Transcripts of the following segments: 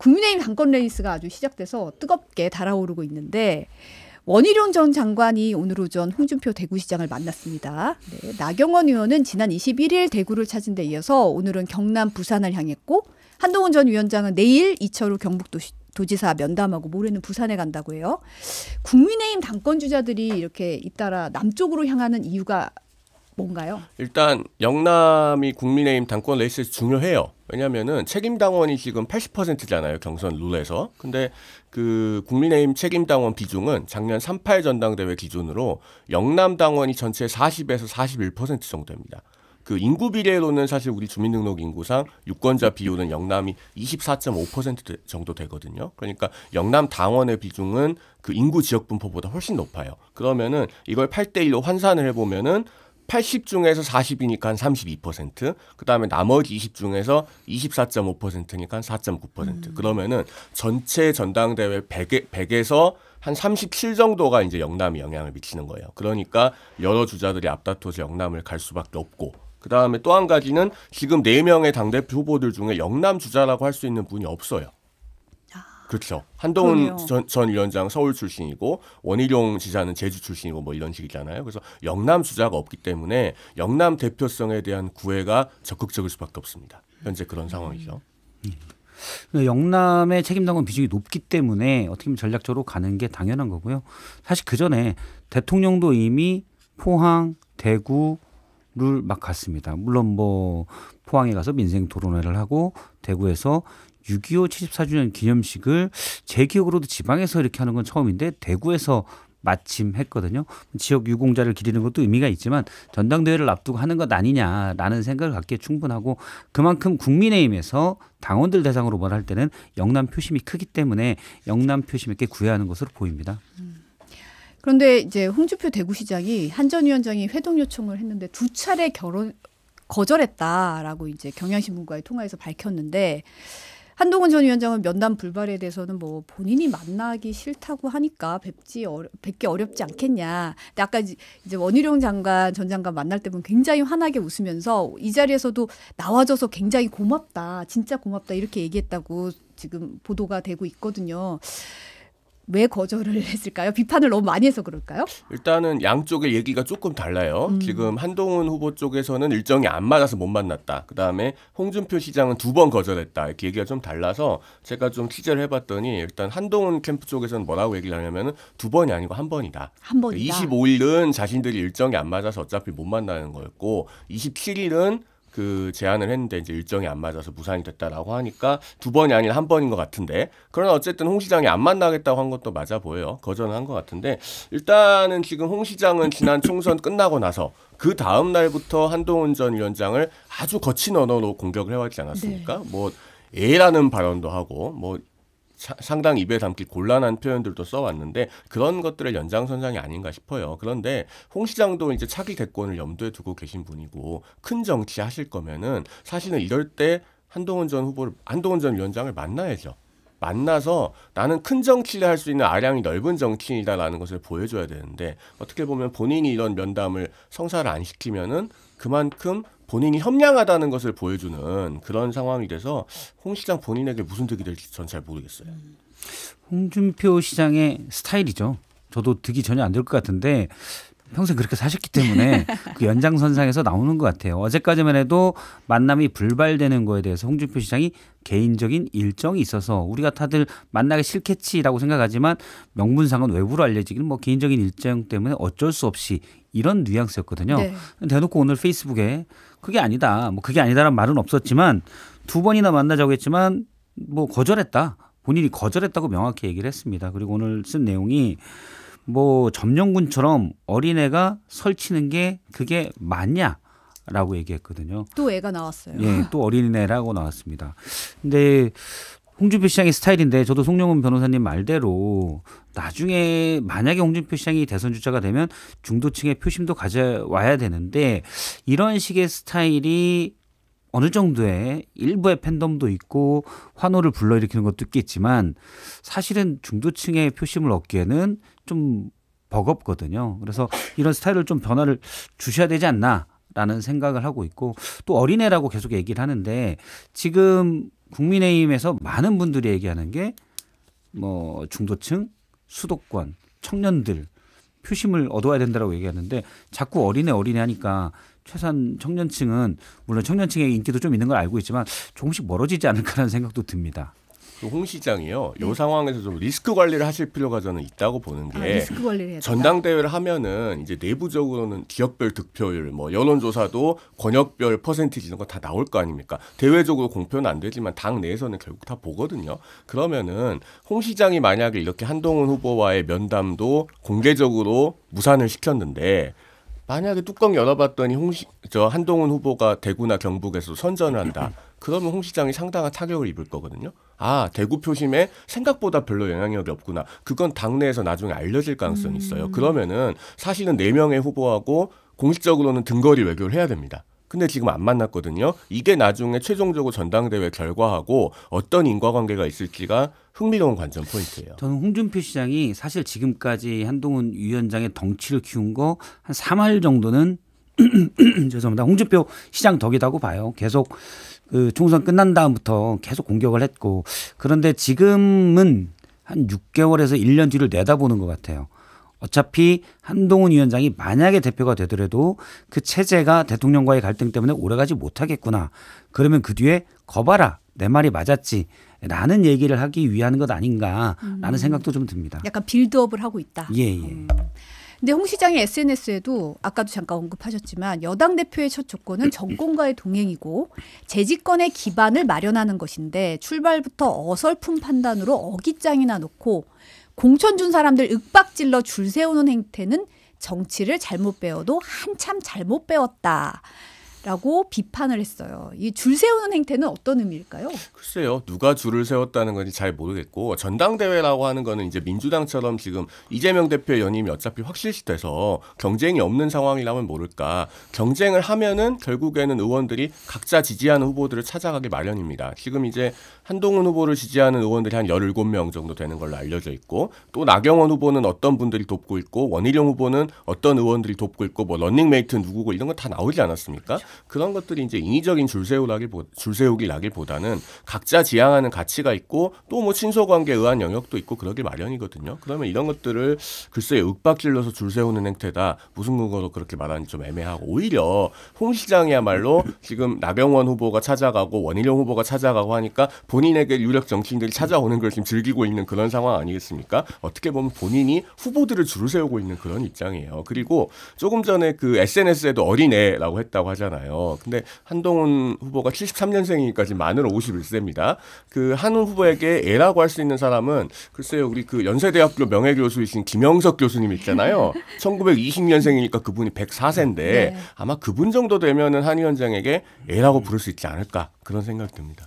국민의힘 당권 레이스가 아주 시작돼서 뜨겁게 달아오르고 있는데 원희룡 전 장관이 오늘 오전 홍준표 대구시장을 만났습니다. 네, 나경원 의원은 지난 21일 대구를 찾은 데 이어서 오늘은 경남 부산을 향했고 한동훈 전 위원장은 내일 이철우 경북도지사 면담하고 모레는 부산에 간다고 해요. 국민의힘 당권 주자들이 이렇게 잇따라 남쪽으로 향하는 이유가 뭔가요? 일단 영남이 국민의힘 당권 레이스에서 중요해요. 왜냐면은 책임 당원이 지금 80%잖아요. 경선 룰에서. 근데 그 국민의힘 책임 당원 비중은 작년 38 전당대회 기준으로 영남 당원이 전체 40에서 41% 정도 됩니다. 그 인구 비례로는 사실 우리 주민등록 인구상 유권자 비율은 영남이 24.5% 정도 되거든요. 그러니까 영남 당원의 비중은 그 인구 지역 분포보다 훨씬 높아요. 그러면은 이걸 8대 1로 환산을 해 보면은 80 중에서 40이니까 32%, 그 다음에 나머지 20 중에서 24.5%니까 4.9%. 음. 그러면은 전체 전당대회 100에, 100에서 한 37 정도가 이제 영남이 영향을 미치는 거예요. 그러니까 여러 주자들이 앞다퉈서 영남을 갈 수밖에 없고 그다음에 또 한 가지는 지금 4명의 당대표 후보들 중에 영남 주자라고 할 수 있는 분이 없어요. 그렇죠. 한동훈 전, 전, 위원장 서울 출신이고 원희룡 지사는 제주 출신이고 뭐 이런 식이잖아요. 그래서 영남 주자가 없기 때문에 영남 대표성에 대한 구애가 적극적일 수밖에 없습니다. 현재 그런 음. 상황이죠. 음. 영남의 책임당원 비중이 높기 때문에 어떻게 보면 전략적으로 가는 게 당연한 거고요. 사실 그 전에 대통령도 이미 포항, 대구, 를막 갔습니다. 물론 뭐 포항에 가서 민생 토론회를 하고 대구에서 6.25 74주년 기념식을 제 기억으로도 지방에서 이렇게 하는 건 처음인데 대구에서 마침 했거든요. 지역 유공자를 기리는 것도 의미가 있지만 전당대회를 앞두고 하는 것 아니냐라는 생각을 갖기에 충분하고 그만큼 국민의힘에서 당원들 대상으로 말할 때는 영남 표심이 크기 때문에 영남 표심에게 구애하는 것으로 보입니다. 그런데 이제 홍준표 대구시장이 한전 위원장이 회동 요청을 했는데 두 차례 결혼 거절했다라고 이제 경향신문과의 통화에서 밝혔는데 한동훈 전 위원장은 면담 불발에 대해서는 뭐 본인이 만나기 싫다고 하니까 뵙지 어려, 뵙기 어렵지 않겠냐. 근데 아까 이제 원희룡 장관 전 장관 만날 때 보면 굉장히 환하게 웃으면서 이 자리에서도 나와줘서 굉장히 고맙다, 진짜 고맙다 이렇게 얘기했다고 지금 보도가 되고 있거든요. 왜 거절을 했을까요? 비판을 너무 많이 해서 그럴까요? 일단은 양쪽의 얘기가 조금 달라요. 음. 지금 한동훈 후보 쪽에서는 일정이 안 맞아서 못 만났다. 그 다음에 홍준표 시장은 두 번 거절했다. 이렇게 얘기가 좀 달라서 제가 좀 취재를 해봤더니 일단 한동훈 캠프 쪽에서는 뭐라고 얘기를 하냐면 두 번이 아니고 한 번이다. 한 번이다. 25일은 그러니까 자신들이 일정이 안 맞아서 어차피 못 만나는 거였고 27일은 그 제안을 했는데 이제 일정이 안 맞아서 무산이 됐다라고 하니까 두 번이 아닌 한 번인 것 같은데 그러나 어쨌든 홍 시장이 안 만나겠다고 한 것도 맞아 보여요 거절한것 같은데 일단은 지금 홍 시장은 지난 총선 끝나고 나서 그 다음 날부터 한동훈 전 위원장을 아주 거친 언어로 공격을 해왔지 않았습니까? 네. 뭐 a 라는 발언도 하고 뭐 상당히 입에 담기 곤란한 표현들도 써왔는데 그런 것들의 연장선상이 아닌가 싶어요. 그런데 홍 시장도 이제 차기 대권을 염두에 두고 계신 분이고 큰 정치 하실 거면은 사실은 이럴 때 한동훈 전 후보를 한동훈 전 위원장을 만나야죠. 만나서 나는 큰 정치를 할 수 있는 아량이 넓은 정치인이다라는 것을 보여줘야 되는데 어떻게 보면 본인이 이런 면담을 성사를 안 시키면은 그만큼 본인이 협량하다는 것을 보여주는 그런 상황이 돼서 홍 시장 본인에게 무슨 득이 될지 전 잘 모르겠어요. 홍준표 시장의 스타일이죠. 저도 득이 전혀 안 될 것 같은데 평생 그렇게 사셨기 때문에 그 연장선상에서 나오는 것 같아요. 어제까지만 해도 만남이 불발되는 거에 대해서 홍준표 시장이 개인적인 일정이 있어서 우리가 다들 만나기 싫겠지라고 생각하지만 명분상은 외부로 알려지기는 뭐 개인적인 일정 때문에 어쩔 수 없이 이런 뉘앙스였거든요. 네. 대놓고 오늘 페이스북에 그게 아니다. 뭐 그게 아니다란 말은 없었지만 두 번이나 만나자고 했지만 뭐 거절했다. 본인이 거절했다고 명확히 얘기를 했습니다. 그리고 오늘 쓴 내용이 뭐 점령군처럼 어린애가 설치는 게 그게 맞냐? 라고 얘기했거든요. 또 애가 나왔어요. 예, 또 어린애라고 나왔습니다. 근데 홍준표 시장의 스타일인데 저도 송영훈 변호사님 말대로 나중에 만약에 홍준표 시장이 대선 주자가 되면 중도층의 표심도 가져와야 되는데 이런 식의 스타일이 어느 정도의 일부의 팬덤도 있고 환호를 불러일으키는 것도 있겠지만 사실은 중도층의 표심을 얻기에는 좀 버겁거든요. 그래서 이런 스타일을 좀 변화를 주셔야 되지 않나라는 생각을 하고 있고 또 어린애라고 계속 얘기를 하는데 지금 국민의힘에서 많은 분들이 얘기하는 게 뭐 중도층, 수도권, 청년들 표심을 얻어야 된다라고 얘기하는데 자꾸 어린애 어린애 하니까 최소한 청년층은 물론 청년층의 인기도 좀 있는 걸 알고 있지만 조금씩 멀어지지 않을까라는 생각도 듭니다. 그 홍 시장이요. 네. 이 상황에서 좀 리스크 관리를 하실 필요가 저는 있다고 보는 아, 게 아, 전당대회를 하면은 이제 내부적으로는 기업별 득표율, 뭐 여론조사도 권역별 퍼센티지 이런 거다 나올 거 아닙니까? 대외적으로 공표는 안 되지만 당 내에서는 결국 다 보거든요. 그러면은 홍 시장이 만약에 이렇게 한동훈 후보와의 면담도 공개적으로 무산을 시켰는데 만약에 뚜껑 열어봤더니 홍시 저 한동훈 후보가 대구나 경북에서 선전 한다. 그러면 홍 시장이 상당한 타격을 입을 거거든요. 아 대구 표심에 생각보다 별로 영향력이 없구나. 그건 당내에서 나중에 알려질 가능성이 음. 있어요. 음. 그러면은 사실은 네 명의 후보하고 공식적으로는 등거리 외교를 해야 됩니다. 근데 지금 안 만났거든요. 이게 나중에 최종적으로 전당대회 결과하고 어떤 인과관계가 있을지가 흥미로운 관점 포인트예요. 저는 홍준표 시장이 사실 지금까지 한동훈 위원장의 덩치를 키운 거 한 3할 정도는 죄송합니다. 홍준표 시장 덕이라고 봐요. 계속 그 총선 끝난 다음부터 계속 공격을 했고 그런데 지금은 한 6개월에서 1년 뒤를 내다보는 것 같아요. 어차피 한동훈 위원장이 만약에 대표가 되더라도 그 체제가 대통령과의 갈등 때문에 오래가지 못하겠구나. 그러면 그 뒤에 거봐라. 내 말이 맞았지. 라는 얘기를 하기 위한 것 아닌가라는 음. 생각도 좀 듭니다. 약간 빌드업을 하고 있다. 예, 예. 음. 근데 홍 시장의 SNS에도 아까도 잠깐 언급하셨지만 여당 대표의 첫 조건은 정권과의 동행이고 재집권의 기반을 마련하는 것인데 출발부터 어설픈 판단으로 어깃장이나 놓고 공천 준 사람들 윽박질러 줄 세우는 행태는 정치를 잘못 배워도 한참 잘못 배웠다. 라고 비판을 했어요. 이 줄 세우는 행태는 어떤 의미일까요? 글쎄요. 누가 줄을 세웠다는 건지 잘 모르겠고 전당대회라고 하는 거는 이제 민주당처럼 지금 이재명 대표 연임이 어차피 확실시돼서 경쟁이 없는 상황이라면 모를까. 경쟁을 하면은 결국에는 의원들이 각자 지지하는 후보들을 찾아가기 마련입니다. 지금 이제 한동훈 후보를 지지하는 의원들이 한1 7명 정도 되는 걸로 알려져 있고 또 나경원 후보는 어떤 분들이 돕고 있고 원희룡 후보는 어떤 의원들이 돕고 있고 뭐 런닝메이트 누구고 이런 거 다 나오지 않았습니까? 그런 것들이 이제 인위적인 줄세우라기 줄세우기라기보다는 각자 지향하는 가치가 있고 또 뭐 친소관계에 의한 영역도 있고 그러길 마련이거든요. 그러면 이런 것들을 글쎄 윽박질러서 줄세우는 행태다. 무슨 근거로 그렇게 말하는지 좀 애매하고 오히려 홍 시장이야말로 지금 나경원 후보가 찾아가고 원희룡 후보가 찾아가고 하니까 본인에게 유력 정치인들이 찾아오는 걸 지금 즐기고 있는 그런 상황 아니겠습니까? 어떻게 보면 본인이 후보들을 줄 세우고 있는 그런 입장이에요. 그리고 조금 전에 그 SNS에도 어린애라고 했다고 하잖아요. 있잖아요. 근데 한동훈 후보가 73년생이니까 지 만으로 51세입니다. 그 한훈 후보에게 애라고 할 수 있는 사람은 글쎄요, 우리 그 연세대학교 명예교수이신 김영석 교수님 있잖아요. 1920년생이니까 그분이 104세인데 네. 아마 그분 정도 되면은 한 위원장에게 애라고 부를 수 있지 않을까 그런 생각이 듭니다.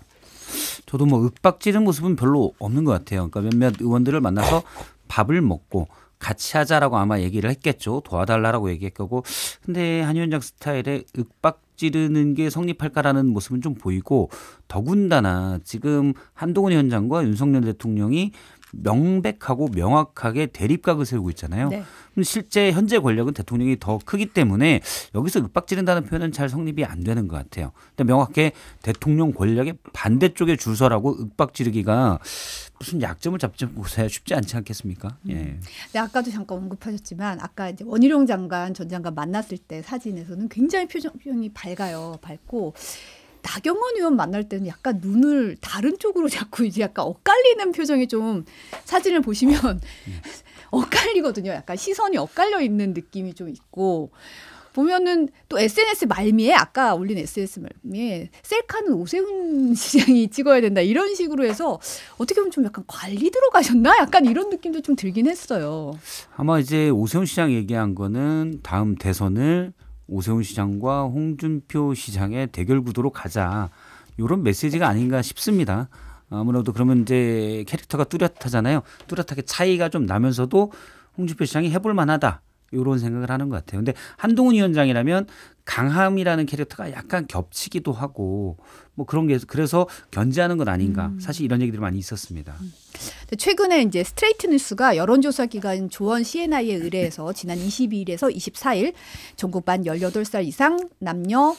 저도 뭐 윽박지는 모습은 별로 없는 것 같아요. 그러니까 몇몇 의원들을 만나서 밥을 먹고 같이 하자라고 아마 얘기를 했겠죠. 도와달라고 얘기했고 근데 한 위원장 스타일에 윽박 찌르는 게 성립할까라는 모습은 좀 보이고 더군다나 지금 한동훈 위원장과 윤석열 대통령이 명백하고 명확하게 대립각을 세우고 있잖아요. 네. 실제 현재 권력은 대통령이 더 크기 때문에 여기서 윽박지른다는 표현은 잘 성립이 안 되는 것 같아요. 근데 명확히 대통령 권력의 반대쪽에 줄서라고 윽박지르기가 무슨 약점을 잡지 못해 쉽지 않지 않겠습니까? 음. 예. 네, 아까도 잠깐 언급하셨지만 아까 이제 원희룡 장관 전 장관 만났을 때 사진에서는 굉장히 표정이 밝아요. 밝고 나경원 의원 만날 때는 약간 눈을 다른 쪽으로 자꾸 이제 약간 엇갈리는 표정이 좀 사진을 보시면 엇갈리거든요. 약간 시선이 엇갈려 있는 느낌이 좀 있고 보면은 또 SNS 말미에 아까 올린 SNS 말미에 셀카는 오세훈 시장이 찍어야 된다 이런 식으로 해서 어떻게 보면 좀 약간 관리 들어가셨나 약간 이런 느낌도 좀 들긴 했어요. 아마 이제 오세훈 시장 얘기한 거는 다음 대선을 오세훈 시장과 홍준표 시장의 대결 구도로 가자. 이런 메시지가 아닌가 싶습니다. 아무래도 그러면 이제 캐릭터가 뚜렷하잖아요. 뚜렷하게 차이가 좀 나면서도 홍준표 시장이 해볼 만하다. 이런 생각을 하는 것 같아요. 근데 한동훈 위원장이라면 강함이라는 캐릭터가 약간 겹치기도 하고 뭐 그런 게 그래서 견제하는 건 아닌가 음. 사실 이런 얘기들이 많이 있었습니다. 음. 최근에 이제 스트레이트 뉴스가 여론조사 기관 조원 CNI에 의뢰해서 지난 22일에서 24일 전국 만 18살 이상 남녀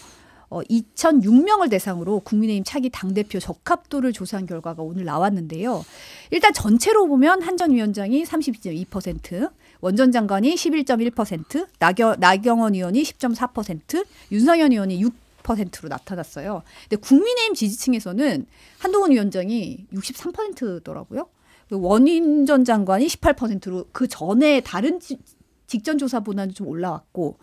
2006명을 어, 대상으로 국민의힘 차기 당대표 적합도를 조사한 결과가 오늘 나왔는데요. 일단 전체로 보면 한 전 위원장이 32.2%, 원전 장관이 11.1%, 나경, 나경원 의원이 10.4%, 윤상현 의원이 6 6%로 나타났어요. 근데 국민의힘 지지층에서는 한동훈 위원장이 63%더라고요. 그 원인전 장관이 18%로 그 전에 다른 직전 조사보다는 좀 올라왔고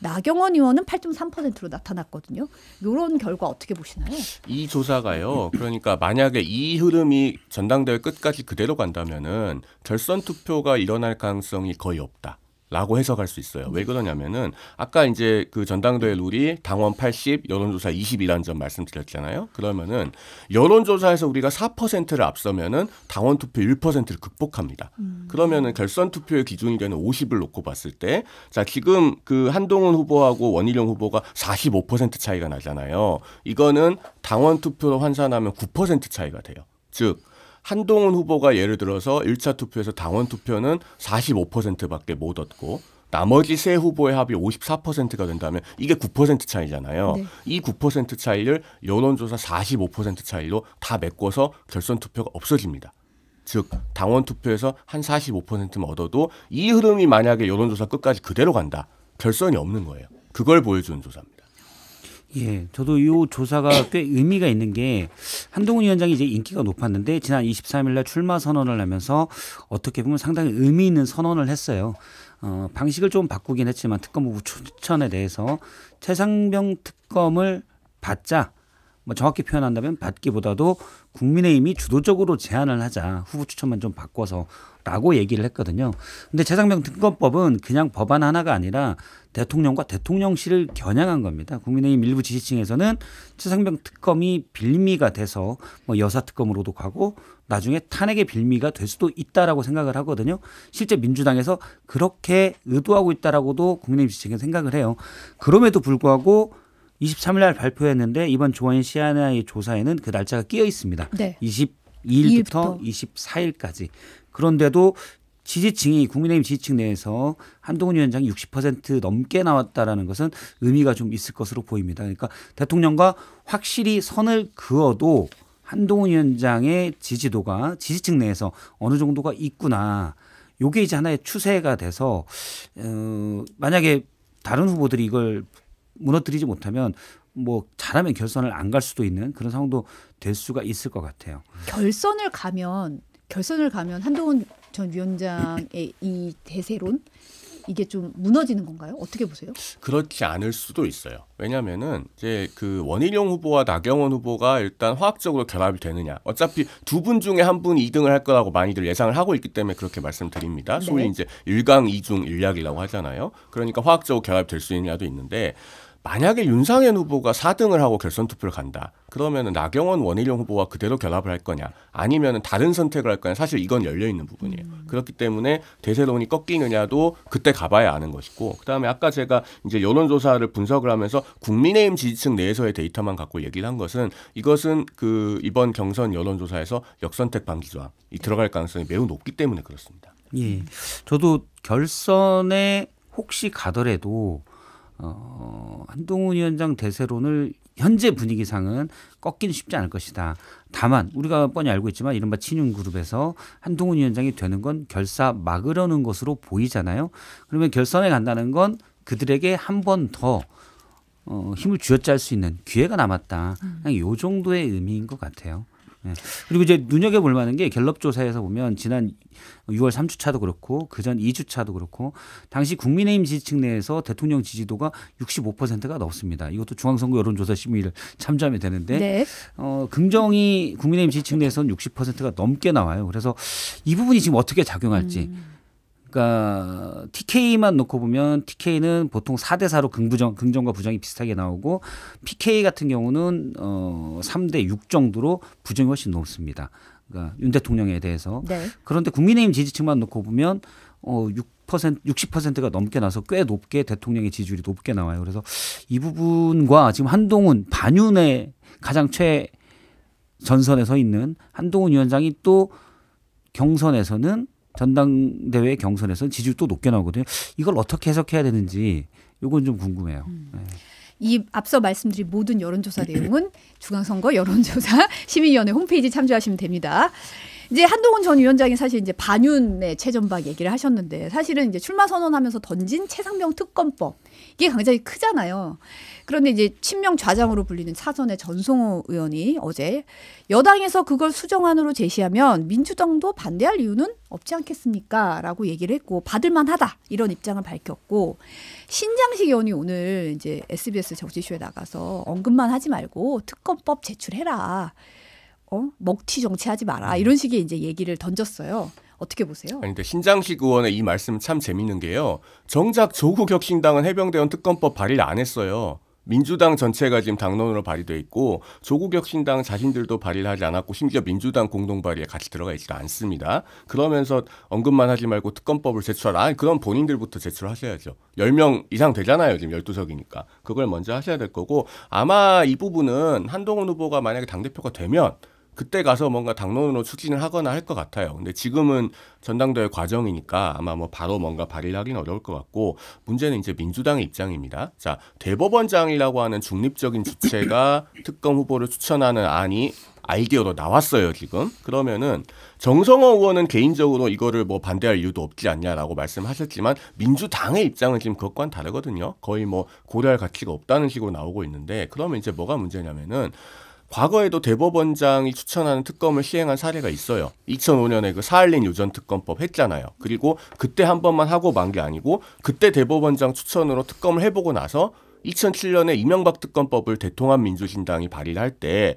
나경원 의원은 8.3%로 나타났거든요. 이런 결과 어떻게 보시나요? 이 조사가요. 그러니까 만약에 이 흐름이 전당대회 끝까지 그대로 간다면은 결선 투표가 일어날 가능성이 거의 없다. 라고 해석할 수 있어요. 왜 네. 그러냐면은 아까 이제 그 전당대회 네. 룰이 당원 80, 여론조사 20이라는 점 말씀드렸잖아요. 그러면은 여론조사에서 우리가 4%를 앞서면은 당원 투표 1%를 극복합니다. 음. 그러면은 결선 투표의 기준이 되는 50을 놓고 봤을 때 자, 지금 그 한동훈 후보하고 원희룡 후보가 45% 차이가 나잖아요. 이거는 당원 투표로 환산하면 9% 차이가 돼요. 즉 한동훈 후보가 예를 들어서 1차 투표에서 당원 투표는 45%밖에 못 얻고 나머지 세 후보의 합이 54%가 된다면 이게 9% 차이잖아요. 네. 이9% 차이를 여론조사 45% 차이로 다 메꿔서 결선 투표가 없어집니다. 즉 당원 투표에서 한 45%만 얻어도 이 흐름이 만약에 여론조사 끝까지 그대로 간다. 결선이 없는 거예요. 그걸 보여주는 조사입니다. 예, 저도 이 조사가 꽤 의미가 있는 게 한동훈 위원장이 이제 인기가 높았는데 지난 23일날 출마 선언을 하면서 어떻게 보면 상당히 의미 있는 선언을 했어요. 어, 방식을 좀 바꾸긴 했지만 특검부 추천에 대해서 최상병 특검을 받자. 뭐 정확히 표현한다면 받기보다도 국민의힘이 주도적으로 제안을 하자 후보 추천만 좀 바꿔서 라고 얘기를 했거든요. 근데 재상병 특검법은 그냥 법안 하나가 아니라 대통령과 대통령실을 겨냥한 겁니다. 국민의힘 일부 지지층에서는 최상병 특검이 빌미가 돼서 뭐 여사 특검으로도 가고 나중에 탄핵의 빌미가 될 수도 있다라고 생각을 하거든요. 실제 민주당에서 그렇게 의도하고 있다라고도 국민의힘 지지층은 생각을 해요. 그럼에도 불구하고 23일 날 발표했는데 이번 조원인 시아나의 조사에는 그 날짜가 끼어 있습니다. 네. 2 2일부터 24일까지. 그런데도 지지층이 국민의힘 지지층 내에서 한동훈 위원장이 60% 넘게 나왔다라는 것은 의미가 좀 있을 것으로 보입니다. 그러니까 대통령과 확실히 선을 그어도 한동훈 위원장의 지지도가 지지층 내에서 어느 정도가 있구나. 요게 이제 하나의 추세가 돼서 어, 만약에 다른 후보들이 이걸 무너뜨리지 못하면 뭐 잘하면 결선을 안 갈 수도 있는 그런 상황도 될 수가 있을 것 같아요. 결선을 가면 결선을 가면 한동훈 전 위원장의 이 대세론 이게 좀 무너지는 건가요? 어떻게 보세요? 그렇지 않을 수도 있어요. 왜냐면은 이제 그 원희룡 후보와 나경원 후보가 일단 화학적으로 결합이 되느냐. 어차피 두 분 중에 한 분이 2등을 할 거라고 많이들 예상을 하고 있기 때문에 그렇게 말씀드립니다. 네. 소위 이제 1강 2중 1약이라고 하잖아요. 그러니까 화학적으로 결합될 수 있느냐도 있는데 만약에 윤상현 후보가 4등을 하고 결선 투표를 간다. 그러면은 나경원 원희룡 후보와 그대로 결합을 할 거냐 아니면 다른 선택을 할 거냐 사실 이건 열려 있는 부분이에요. 음. 그렇기 때문에 대세론이 꺾이느냐도 그때 가봐야 아는 것이고 그다음에 아까 제가 이제 여론조사를 분석을 하면서 국민의힘 지지층 내에서의 데이터만 갖고 얘기를 한 것은 이것은 그 이번 경선 여론조사에서 역선택 방지 조항이 들어갈 가능성이 매우 높기 때문에 그렇습니다. 예, 저도 결선에 혹시 가더라도 어, 한동훈 위원장 대세론을 현재 분위기상은 꺾기는 쉽지 않을 것이다. 다만 우리가 뻔히 알고 있지만 이른바 친윤 그룹에서 한동훈 위원장이 되는 건 결사 막으려는 것으로 보이잖아요. 그러면 결선에 간다는 건 그들에게 한 번더 어, 힘을 쥐어짤 수 있는 기회가 남았다. 음. 요 정도의 의미인 것 같아요. 네. 그리고 이제 눈여겨볼 만한 게 갤럽 조사에서 보면 지난 6월 3주차도 그렇고 그 전 2주차도 그렇고 당시 국민의힘 지지층 내에서 대통령 지지도가 65%가 넘습니다. 이것도 중앙선거 여론조사 심의를 참조하면 되는데 네. 어, 긍정이 국민의힘 지지층 내에서는 60%가 넘게 나와요. 그래서 이 부분이 지금 어떻게 작용할지 음. 그러니까 TK만 놓고 보면 TK는 보통 4대 4로 긍부정 긍정과 부정이 비슷하게 나오고 PK 같은 경우는 어 3대 6 정도로 부정이 훨씬 높습니다. 그러니까 윤 대통령에 대해서. 네. 그런데 국민의힘 지지층만 놓고 보면 어6% 60%가 넘게 나서 꽤 높게 대통령의 지지율이 높게 나와요. 그래서 이 부분과 지금 한동훈 반윤의 가장 최 전선에 서 있는 한동훈 위원장이 또 경선에서는 전당대회 경선에서 지지율 또 높게 나오거든요. 이걸 어떻게 해석해야 되는지 이건좀 궁금해요. 음. 네. 이 앞서 말씀드린 모든 여론조사 내용은 중앙선거 여론조사 시민위원회 홈페이지 참조하시면 됩니다. 이제 한동훈 전 위원장이 사실 이제 반윤의 최전박 얘기를 하셨는데 사실은 이제 출마 선언하면서 던진 최상병 특검법 이게 굉장히 크잖아요. 그런데 이제 친명 좌장으로 불리는 차선의 전송호 의원이 어제 여당에서 그걸 수정안으로 제시하면 민주당도 반대할 이유는 없지 않겠습니까? 라고 얘기를 했고 받을만 하다 이런 입장을 밝혔고 신장식 의원이 오늘 이제 SBS 정치쇼에 나가서 언급만 하지 말고 특검법 제출해라. 어? 먹튀 정치하지 마라. 이런 식의 이제 얘기를 던졌어요. 어떻게 보세요? 아니, 근데 신장식 의원의 이 말씀 참 재밌는 게요. 정작 조국 혁신당은 해병대원 특검법 발의를 안 했어요. 민주당 전체가 지금 당론으로 발의돼 있고 조국 혁신당 자신들도 발의를 하지 않았고 심지어 민주당 공동 발의에 같이 들어가 있지 않습니다. 그러면서 언급만 하지 말고 특검법을 제출하라. 그럼 본인들부터 제출하셔야죠. 10명 이상 되잖아요. 지금 12석이니까. 그걸 먼저 하셔야 될 거고 아마 이 부분은 한동훈 후보가 만약에 당대표가 되면 그때 가서 뭔가 당론으로 추진을 하거나 할 것 같아요. 근데 지금은 전당대회 과정이니까 아마 뭐 바로 뭔가 발의를 하긴 어려울 것 같고 문제는 이제 민주당의 입장입니다. 자 대법원장이라고 하는 중립적인 주체가 특검 후보를 추천하는 안이 아이디어로 나왔어요 지금 그러면은 정성호 의원은 개인적으로 이거를 뭐 반대할 이유도 없지 않냐라고 말씀하셨지만 민주당의 입장은 지금 그것과는 다르거든요 거의 뭐 고려할 가치가 없다는 식으로 나오고 있는데 그러면 이제 뭐가 문제냐면은 과거에도 대법원장이 추천하는 특검을 시행한 사례가 있어요. 2005년에 그 사할린 유전 특검법 했잖아요. 그리고 그때 한 번만 하고 만 게 아니고 그때 대법원장 추천으로 특검을 해보고 나서 2007년에 이명박 특검법을 대통합민주신당이 발의를 할 때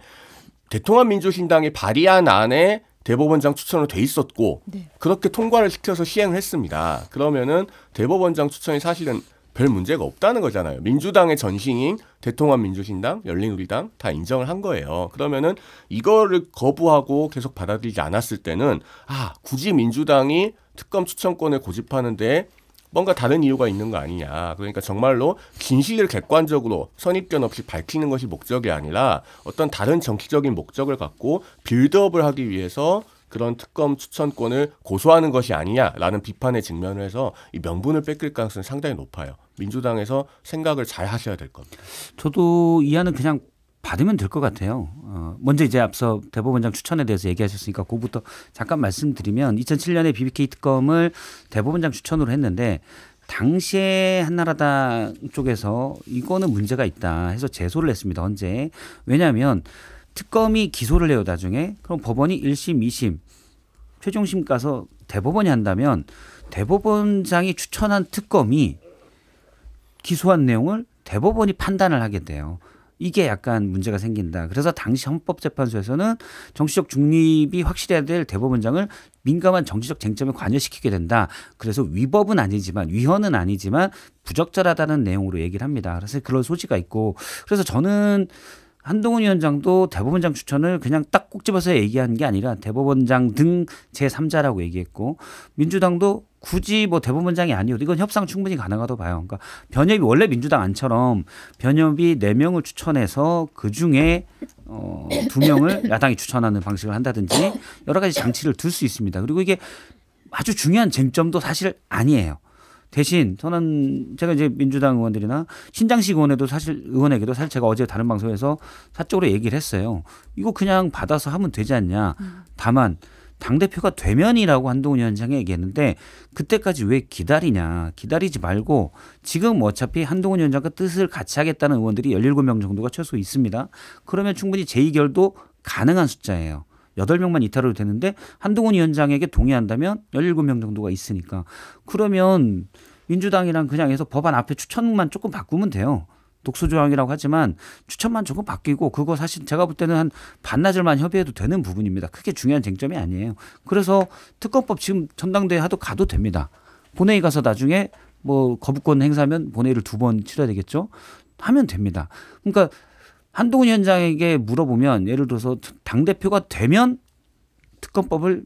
대통합민주신당이 발의한 안에 대법원장 추천으로 돼 있었고 네. 그렇게 통과를 시켜서 시행을 했습니다. 그러면은 대법원장 추천이 사실은 별 문제가 없다는 거잖아요. 민주당의 전신인 대통합 민주신당, 열린우리당 다 인정을 한 거예요. 그러면은 이거를 거부하고 계속 받아들이지 않았을 때는 아 굳이 민주당이 특검 추천권을 고집하는데 뭔가 다른 이유가 있는 거 아니냐. 그러니까 정말로 진실을 객관적으로 선입견 없이 밝히는 것이 목적이 아니라 어떤 다른 정치적인 목적을 갖고 빌드업을 하기 위해서 그런 특검 추천권을 고소하는 것이 아니냐라는 비판의 직면을 해서 이 명분을 뺏길 가능성이 상당히 높아요. 민주당에서 생각을 잘 하셔야 될 겁니다. 저도 이하는 그냥 받으면 될 것 같아요. 어, 먼저 이제 앞서 대법원장 추천에 대해서 얘기하셨으니까 그부터 잠깐 말씀드리면 2007년에 BBK 특검을 대법원장 추천으로 했는데 당시에 한나라당 쪽에서 이거는 문제가 있다 해서 제소를 했습니다. 언제? 왜냐하면 특검이 기소를 해요 나중에 그럼 법원이 1심, 2심, 최종심 가서 대법원이 한다면 대법원장이 추천한 특검이 기소한 내용을 대법원이 판단을 하게 돼요. 이게 약간 문제가 생긴다. 그래서 당시 헌법재판소에서는 정치적 중립이 확실해야 될 대법원장을 민감한 정치적 쟁점에 관여시키게 된다. 그래서 위법은 아니지만 위헌은 아니지만 부적절하다는 내용으로 얘기를 합니다. 그래서 그런 소지가 있고 그래서 저는 한동훈 위원장도 대법원장 추천을 그냥 딱 꼭 집어서 얘기한 게 아니라 대법원장 등 제3자라고 얘기했고 민주당도 굳이 뭐 대법원장이 아니어도 이건 협상 충분히 가능하다고 봐요. 그러니까 변협이 원래 민주당 안처럼 변협이 4명을 추천해서 그중에 어, 2명을 야당이 추천하는 방식을 한다든지 여러 가지 장치를 둘 수 있습니다. 그리고 이게 아주 중요한 쟁점도 사실 아니에요. 대신 저는 제가 이제 민주당 의원들이나 신장식 의원에도 사실 의원에게도 사실 제가 어제 다른 방송에서 사적으로 얘기를 했어요. 이거 그냥 받아서 하면 되지 않냐. 음. 다만 당대표가 되면이라고 한동훈 위원장이 얘기했는데 그때까지 왜 기다리냐. 기다리지 말고 지금 어차피 한동훈 위원장과 뜻을 같이 하겠다는 의원들이 17명 정도가 최소 있습니다. 그러면 충분히 재의결도 가능한 숫자예요. 8 명만 이탈해도 되는데 한동훈 위원장에게 동의한다면 1 7명 정도가 있으니까 그러면 민주당이랑 그냥 해서 법안 앞에 추천만 조금 바꾸면 돼요. 독소조항이라고 하지만 추천만 조금 바뀌고 그거 사실 제가 볼 때는 한 반나절만 협의해도 되는 부분입니다. 크게 중요한 쟁점이 아니에요. 그래서 특검법 지금 전당대회 하도 가도 됩니다. 본회의 가서 나중에 뭐 거부권 행사면 본회의를 두 번 치러야 되겠죠. 하면 됩니다. 그러니까 한동훈 위원장에게 물어보면 예를 들어서 당 대표가 되면 특검법을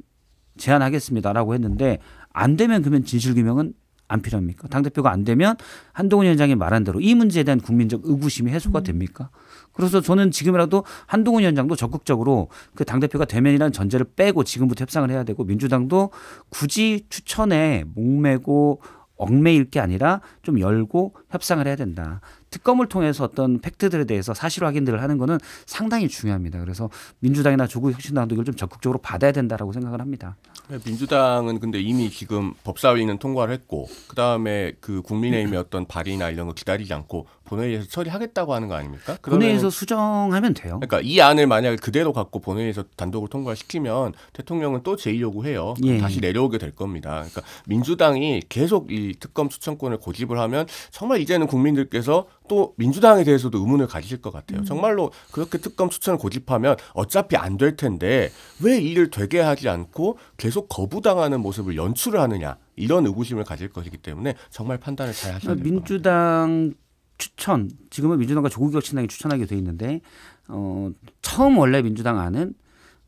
제안하겠습니다라고 했는데 안 되면 그러면 진실 규명은 안 필요합니까? 당대표가 안 되면 한동훈 위원장이 말한 대로 이 문제에 대한 국민적 의구심이 해소가 음. 됩니까? 그래서 저는 지금이라도 한동훈 위원장도 적극적으로 그 당대표가 되면이라는 전제를 빼고 지금부터 협상을 해야 되고 민주당도 굳이 추천에 목매고 얽매일 게 아니라 좀 열고 협상을 해야 된다. 특검을 통해서 어떤 팩트들에 대해서 사실 확인들을 하는 거는 상당히 중요합니다. 그래서 민주당이나 조국혁신당도 이걸 좀 적극적으로 받아야 된다라고 생각을 합니다. 네, 민주당은 근데 이미 지금 법사위는 통과를 했고 그다음에 그 국민의힘의 어떤 발의나 이런 거 기다리지 않고 본회의에서 처리하겠다고 하는 거 아닙니까? 본회의에서 수정하면 돼요. 그러니까 이 안을 만약 에 그대로 갖고 본회의에서 단독을 통과시키면 대통령은 또 제의 요구해요. 예. 다시 내려오게 될 겁니다. 그러니까 민주당이 계속 이 특검 추천권을 고집을 하면 정말 이제는 국민들께서 또 민주당에 대해서도 의문을 가지실 것 같아요. 음. 정말로 그렇게 특검 추천을 고집하면 어차피 안 될 텐데 왜 일을 되게 하지 않고 계속 거부당하는 모습을 연출을 하느냐 이런 의구심을 가질 것이기 때문에 정말 판단을 잘 하셔야 됩니다. 민주당 추천 지금은 민주당과 조국혁신당이 추천하게 돼 있는데 어, 처음 원래 민주당 안은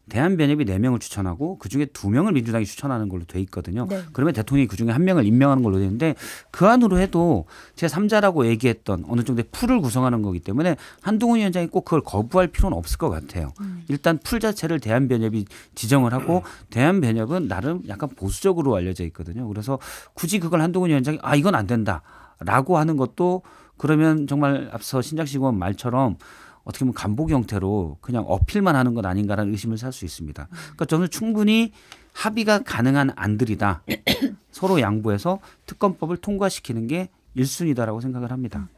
대한변협이 네명을 추천하고 그중에 두명을 민주당이 추천하는 걸로 돼 있거든요. 네. 그러면 대통령이 그중에 한명을 임명하는 걸로 돼 있는데 그 안으로 해도 제3자라고 얘기했던 어느 정도의 풀을 구성하는 거기 때문에 한동훈 위원장이 꼭 그걸 거부할 필요는 없을 것 같아요. 음. 일단 풀 자체를 대한변협이 지정을 하고 대한변협은 나름 약간 보수적으로 알려져 있거든요. 그래서 굳이 그걸 한동훈 위원장이 아 이건 안 된다라고 하는 것도 그러면 정말 앞서 신작식 의원 말처럼 어떻게 보면 간복 형태로 그냥 어필만 하는 것 아닌가라는 의심을 살 수 있습니다. 그러니까 저는 충분히 합의가 가능한 안들이다. 서로 양보해서 특검법을 통과시키는 게 1순위다라고 생각을 합니다.